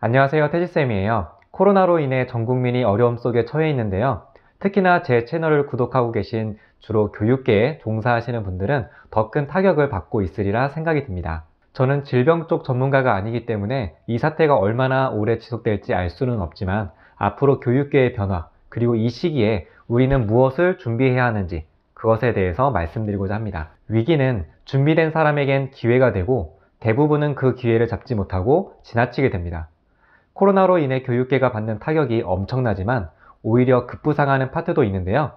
안녕하세요 태지쌤이에요 코로나로 인해 전 국민이 어려움 속에 처해 있는데요 특히나 제 채널을 구독하고 계신 주로 교육계에 종사하시는 분들은 더 큰 타격을 받고 있으리라 생각이 듭니다 저는 질병 쪽 전문가가 아니기 때문에 이 사태가 얼마나 오래 지속될지 알 수는 없지만 앞으로 교육계의 변화 그리고 이 시기에 우리는 무엇을 준비해야 하는지 그것에 대해서 말씀드리고자 합니다. 위기는 준비된 사람에겐 기회가 되고 대부분은 그 기회를 잡지 못하고 지나치게 됩니다. 코로나로 인해 교육계가 받는 타격이 엄청나지만 오히려 급부상하는 파트도 있는데요.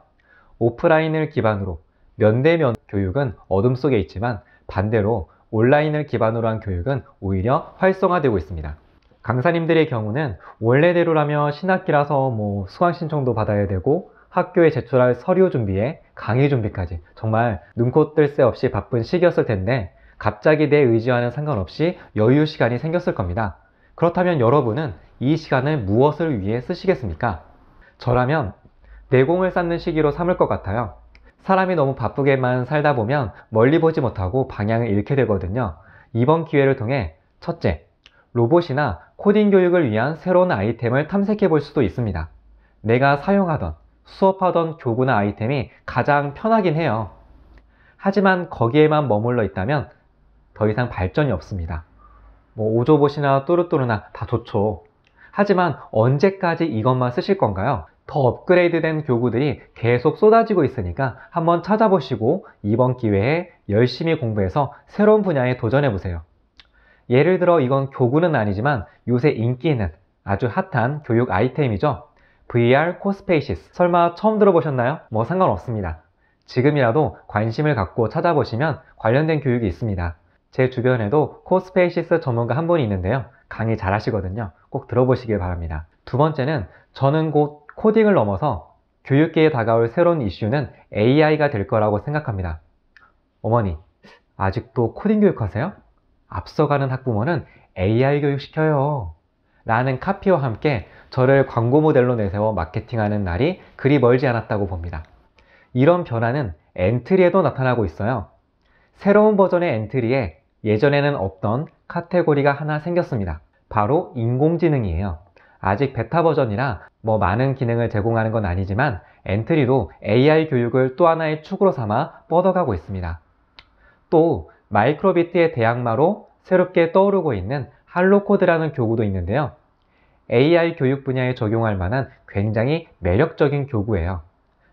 오프라인을 기반으로 면대면 교육은 어둠 속에 있지만 반대로 온라인을 기반으로 한 교육은 오히려 활성화되고 있습니다. 강사님들의 경우는 원래대로라면 신학기라서 뭐 수강 신청도 받아야 되고 학교에 제출할 서류 준비에 강의 준비까지 정말 눈코 뜰 새 없이 바쁜 시기였을 텐데 갑자기 내 의지와는 상관없이 여유 시간이 생겼을 겁니다. 그렇다면 여러분은 이 시간을 무엇을 위해 쓰시겠습니까? 저라면 내공을 쌓는 시기로 삼을 것 같아요. 사람이 너무 바쁘게만 살다 보면 멀리 보지 못하고 방향을 잃게 되거든요. 이번 기회를 통해 첫째, 로봇이나 코딩 교육을 위한 새로운 아이템을 탐색해 볼 수도 있습니다. 내가 사용하던 수업하던 교구나 아이템이 가장 편하긴 해요. 하지만 거기에만 머물러 있다면 더 이상 발전이 없습니다. 뭐 오조봇이나 또르또르나 다 좋죠. 하지만 언제까지 이것만 쓰실 건가요? 더 업그레이드된 교구들이 계속 쏟아지고 있으니까 한번 찾아보시고 이번 기회에 열심히 공부해서 새로운 분야에 도전해 보세요. 예를 들어 이건 교구는 아니지만 요새 인기 있는 아주 핫한 교육 아이템이죠. VR 코스페이시스 설마 처음 들어보셨나요? 뭐 상관없습니다. 지금이라도 관심을 갖고 찾아보시면 관련된 교육이 있습니다. 제 주변에도 코스페이시스 전문가 한 분이 있는데요. 강의 잘 하시거든요. 꼭 들어보시길 바랍니다. 두 번째는 저는 곧 코딩을 넘어서 교육계에 다가올 새로운 이슈는 AI가 될 거라고 생각합니다. 어머니, 아직도 코딩 교육하세요? 앞서가는 학부모는 AI 교육시켜요. 라는 카피와 함께 저를 광고 모델로 내세워 마케팅하는 날이 그리 멀지 않았다고 봅니다. 이런 변화는 엔트리에도 나타나고 있어요. 새로운 버전의 엔트리에 예전에는 없던 카테고리가 하나 생겼습니다. 바로 인공지능이에요. 아직 베타 버전이라 뭐 많은 기능을 제공하는 건 아니지만 엔트리도 AI 교육을 또 하나의 축으로 삼아 뻗어가고 있습니다. 또 마이크로비트의 대항마로 새롭게 떠오르고 있는 할로코드라는 교구도 있는데요. AI 교육 분야에 적용할 만한 굉장히 매력적인 교구예요.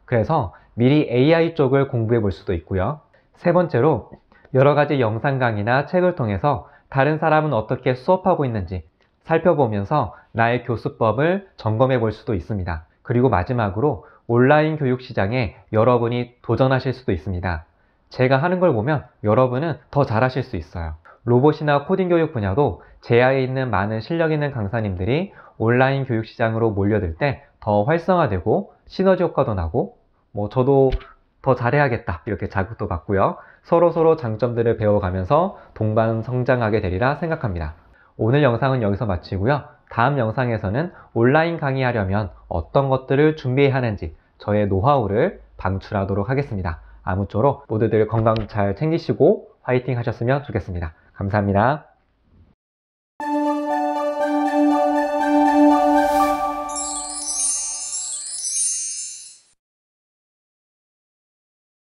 그래서 미리 AI 쪽을 공부해 볼 수도 있고요. 세 번째로 여러 가지 영상 강의나 책을 통해서 다른 사람은 어떻게 수업하고 있는지 살펴보면서 나의 교수법을 점검해 볼 수도 있습니다. 그리고 마지막으로 온라인 교육 시장에 여러분이 도전하실 수도 있습니다. 제가 하는 걸 보면 여러분은 더 잘하실 수 있어요. 로봇이나 코딩 교육 분야도 제아에 있는 많은 실력 있는 강사님들이 온라인 교육 시장으로 몰려들 때 더 활성화되고 시너지 효과도 나고 뭐 저도 더 잘해야겠다 이렇게 자극도 받고요. 서로 서로 장점들을 배워가면서 동반 성장하게 되리라 생각합니다. 오늘 영상은 여기서 마치고요. 다음 영상에서는 온라인 강의하려면 어떤 것들을 준비해야 하는지 저의 노하우를 방출하도록 하겠습니다. 아무쪼록 모두들 건강 잘 챙기시고 화이팅 하셨으면 좋겠습니다. 감사합니다.